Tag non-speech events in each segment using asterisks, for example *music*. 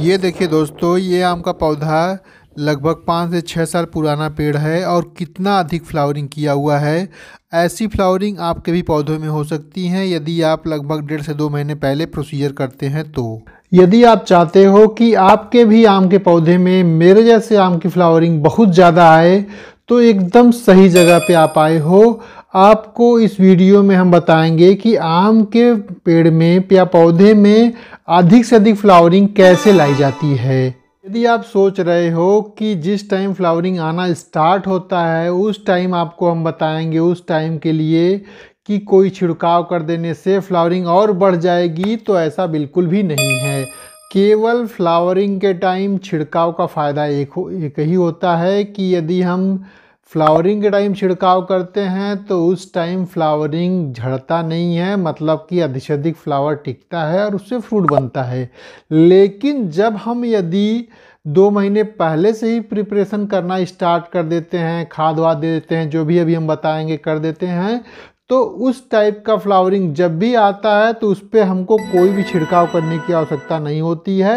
ये देखिए दोस्तों ये आम का पौधा लगभग पाँच से छः साल पुराना पेड़ है और कितना अधिक फ्लावरिंग किया हुआ है ऐसी फ्लावरिंग आपके भी पौधों में हो सकती हैं यदि आप लगभग डेढ़ से दो महीने पहले प्रोसीजर करते हैं तो यदि आप चाहते हो कि आपके भी आम के पौधे में मेरे जैसे आम की फ्लावरिंग बहुत ज़्यादा आए तो एकदम सही जगह पे आप आए हो आपको इस वीडियो में हम बताएंगे कि आम के पेड़ में या पौधे में अधिक से अधिक फ्लावरिंग कैसे लाई जाती है यदि आप सोच रहे हो कि जिस टाइम फ्लावरिंग आना स्टार्ट होता है उस टाइम आपको हम बताएंगे उस टाइम के लिए कि कोई छिड़काव कर देने से फ्लावरिंग और बढ़ जाएगी तो ऐसा बिल्कुल भी नहीं है केवल फ्लावरिंग के टाइम छिड़काव का फ़ायदा एक हो एक ही होता है कि यदि हम फ्लावरिंग के टाइम छिड़काव करते हैं तो उस टाइम फ्लावरिंग झड़ता नहीं है मतलब कि अधिक फ्लावर टिकता है और उससे फ्रूट बनता है लेकिन जब हम यदि दो महीने पहले से ही प्रिपरेशन करना स्टार्ट कर देते हैं खाद वाद दे देते हैं जो भी अभी हम बताएंगे कर देते हैं तो उस टाइप का फ्लावरिंग जब भी आता है तो उस पर हमको कोई भी छिड़काव करने की आवश्यकता नहीं होती है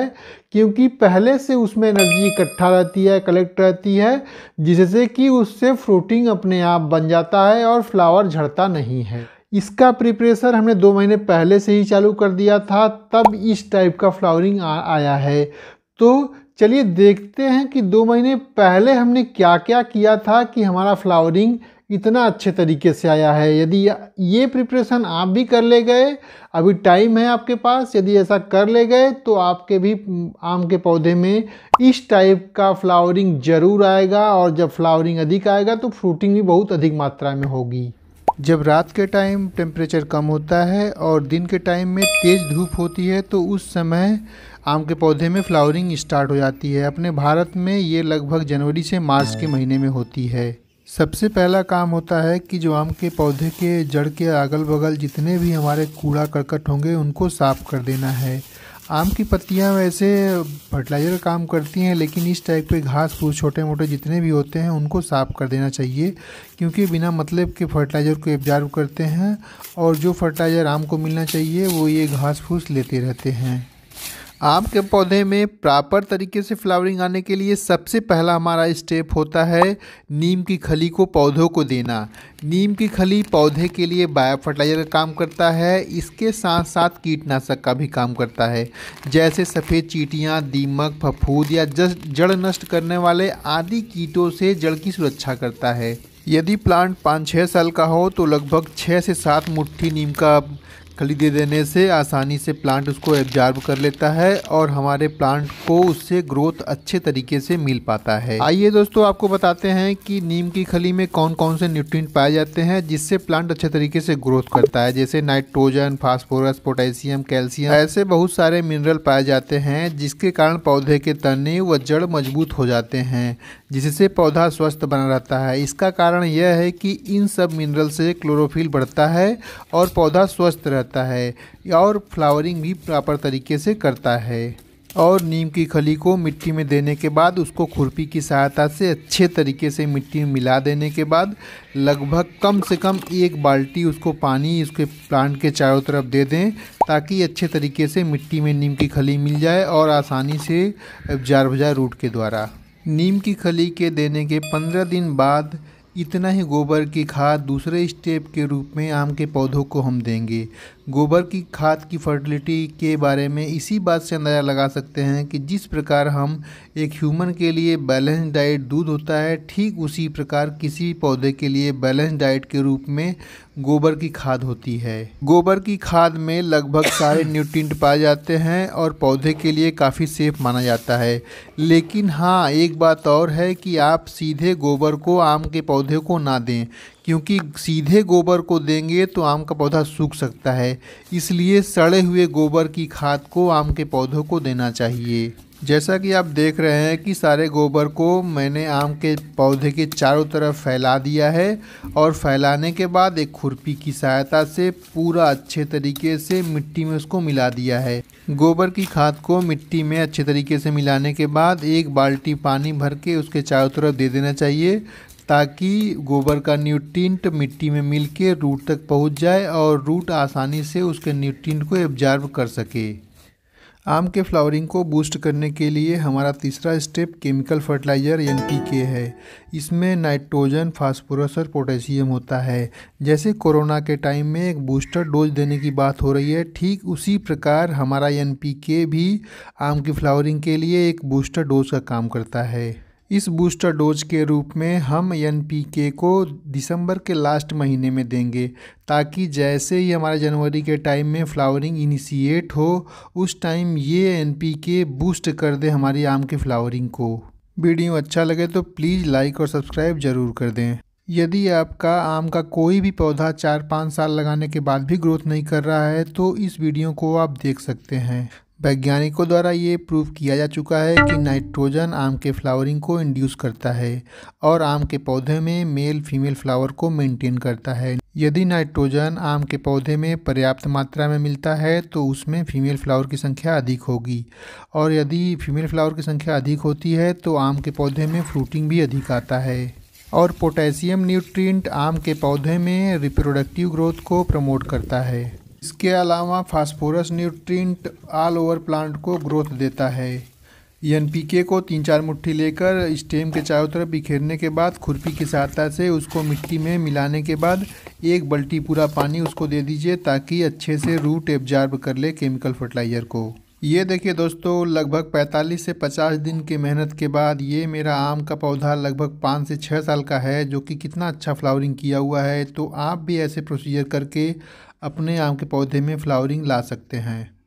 क्योंकि पहले से उसमें एनर्जी इकट्ठा रहती है कलेक्ट रहती है जिससे कि उससे फ्रूटिंग अपने आप बन जाता है और फ्लावर झड़ता नहीं है इसका प्रिपरेशन हमने दो महीने पहले से ही चालू कर दिया था तब इस टाइप का फ्लावरिंग आया है तो चलिए देखते हैं कि दो महीने पहले हमने क्या क्या किया था कि हमारा फ्लावरिंग इतना अच्छे तरीके से आया है यदि ये प्रिपरेशन आप भी कर ले गए अभी टाइम है आपके पास यदि ऐसा कर ले गए तो आपके भी आम के पौधे में इस टाइप का फ्लावरिंग जरूर आएगा और जब फ्लावरिंग अधिक आएगा तो फ्रूटिंग भी बहुत अधिक मात्रा में होगी जब रात के टाइम टेम्परेचर कम होता है और दिन के टाइम में तेज़ धूप होती है तो उस समय आम के पौधे में फ्लावरिंग स्टार्ट हो जाती है अपने भारत में ये लगभग जनवरी से मार्च के महीने में होती है सबसे पहला काम होता है कि जो आम के पौधे के जड़ के अगल बगल जितने भी हमारे कूड़ा करकट होंगे उनको साफ़ कर देना है आम की पत्तियां वैसे फर्टिलाइज़र काम करती हैं लेकिन इस टाइप के घास फूस छोटे मोटे जितने भी होते हैं उनको साफ़ कर देना चाहिए क्योंकि बिना मतलब के फर्टिलाइज़र को एब्जॉर्व करते हैं और जो फर्टिलाइज़र आम को मिलना चाहिए वो ये घास फूस लेते रहते हैं आम के पौधे में प्रॉपर तरीके से फ्लावरिंग आने के लिए सबसे पहला हमारा स्टेप होता है नीम की खली को पौधों को देना नीम की खली पौधे के लिए बायो फर्टिलाइज़र का काम करता है इसके साथ साथ कीटनाशक का भी काम करता है जैसे सफ़ेद चीटियाँ दीमक फफूद या जड़ नष्ट करने वाले आदि कीटों से जड़ की सुरक्षा करता है यदि प्लांट पाँच छः साल का हो तो लगभग छः से सात मुट्ठी नीम का खली दे देने से आसानी से प्लांट उसको एब्जॉर्ब कर लेता है और हमारे प्लांट को उससे ग्रोथ अच्छे तरीके से मिल पाता है आइए दोस्तों आपको बताते हैं कि नीम की खली में कौन कौन से न्यूट्रिएंट पाए जाते हैं जिससे प्लांट अच्छे तरीके से ग्रोथ करता है जैसे नाइट्रोजन फास्फोरस पोटेशियम कैल्शियम ऐसे बहुत सारे मिनरल पाए जाते हैं जिसके कारण पौधे के तने व जड़ मजबूत हो जाते हैं जिससे पौधा स्वस्थ बना रहता है इसका कारण यह है कि इन सब मिनरल से क्लोरोफिल बढ़ता है और पौधा स्वस्थ रहता है और फ्लावरिंग भी प्रॉपर तरीके से करता है और नीम की खली को मिट्टी में देने के बाद उसको खुरपी की सहायता से अच्छे तरीके से मिट्टी में मिला देने के बाद लगभग कम से कम एक बाल्टी उसको पानी उसके प्लांट के चारों तरफ दे दें ताकि अच्छे तरीके से मिट्टी में नीम की खली मिल जाए और आसानी से बजाय रूट के द्वारा नीम की खली के देने के पंद्रह दिन बाद इतना ही गोबर की खाद दूसरे स्टेप के रूप में आम के पौधों को हम देंगे गोबर की खाद की फर्टिलिटी के बारे में इसी बात से अंदाज़ा लगा सकते हैं कि जिस प्रकार हम एक ह्यूमन के लिए बैलेंस डाइट दूध होता है ठीक उसी प्रकार किसी पौधे के लिए बैलेंस डाइट के रूप में गोबर की खाद होती है गोबर की खाद में लगभग सारे न्यूट्रिएंट *coughs* पाए जाते हैं और पौधे के लिए काफ़ी सेफ माना जाता है लेकिन हाँ एक बात और है कि आप सीधे गोबर को आम के पौधे को ना दें क्योंकि सीधे गोबर को देंगे तो आम का पौधा सूख सकता है इसलिए सड़े हुए गोबर की खाद को आम के पौधों को देना चाहिए जैसा कि आप देख रहे हैं कि सारे गोबर को मैंने आम के पौधे के चारों तरफ फैला दिया है और फैलाने के बाद एक खुरपी की सहायता से पूरा अच्छे तरीके से मिट्टी में उसको मिला दिया है गोबर की खाद को मिट्टी में अच्छे तरीके से मिलाने के बाद एक बाल्टी पानी भर के उसके चारों तरफ दे देना चाहिए ताकि गोबर का न्यूट्रिएंट मिट्टी में मिल के रूट तक पहुंच जाए और रूट आसानी से उसके न्यूट्रिएंट को एब्जॉर्ब कर सके आम के फ्लावरिंग को बूस्ट करने के लिए हमारा तीसरा स्टेप केमिकल फर्टिलाइज़र एन के है इसमें नाइट्रोजन फास्फोरस और पोटेशियम होता है जैसे कोरोना के टाइम में एक बूस्टर डोज देने की बात हो रही है ठीक उसी प्रकार हमारा एन के भी आम की फ्लावरिंग के लिए एक बूस्टर डोज का काम करता है इस बूस्टर डोज के रूप में हम एन को दिसंबर के लास्ट महीने में देंगे ताकि जैसे ही हमारे जनवरी के टाइम में फ्लावरिंग इनिशिएट हो उस टाइम ये एन बूस्ट कर दे हमारी आम की फ्लावरिंग को वीडियो अच्छा लगे तो प्लीज़ लाइक और सब्सक्राइब ज़रूर कर दें यदि आपका आम का कोई भी पौधा चार पाँच साल लगाने के बाद भी ग्रोथ नहीं कर रहा है तो इस वीडियो को आप देख सकते हैं वैज्ञानिकों द्वारा ये प्रूव किया जा चुका है कि नाइट्रोजन आम के फ्लावरिंग को इंड्यूस करता है और आम के पौधे में मेल फीमेल फ्लावर को मेंटेन करता है यदि नाइट्रोजन आम के पौधे में पर्याप्त मात्रा में मिलता है तो उसमें फीमेल फ्लावर की संख्या अधिक होगी और यदि फीमेल फ्लावर की संख्या अधिक होती है तो आम के पौधे में फ्रूटिंग भी अधिक आता है और पोटेशियम न्यूट्रिएंट आम के पौधे में रिप्रोडक्टिव ग्रोथ को प्रमोट करता है इसके अलावा phosphorus nutrient all over plant को ग्रोथ देता है एन को तीन चार मुट्ठी लेकर स्टेम के चारों तरफ बिखेरने के बाद खुरपी की सहायता से उसको मिट्टी में मिलाने के बाद एक बल्टी पूरा पानी उसको दे दीजिए ताकि अच्छे से रूट एब्जार्ब कर ले केमिकल फर्टिलाइज़र को ये देखिए दोस्तों लगभग 45 से 50 दिन के मेहनत के बाद ये मेरा आम का पौधा लगभग पाँच से छः साल का है जो कि कितना अच्छा फ्लावरिंग किया हुआ है तो आप भी ऐसे प्रोसीजर करके अपने आम के पौधे में फ्लावरिंग ला सकते हैं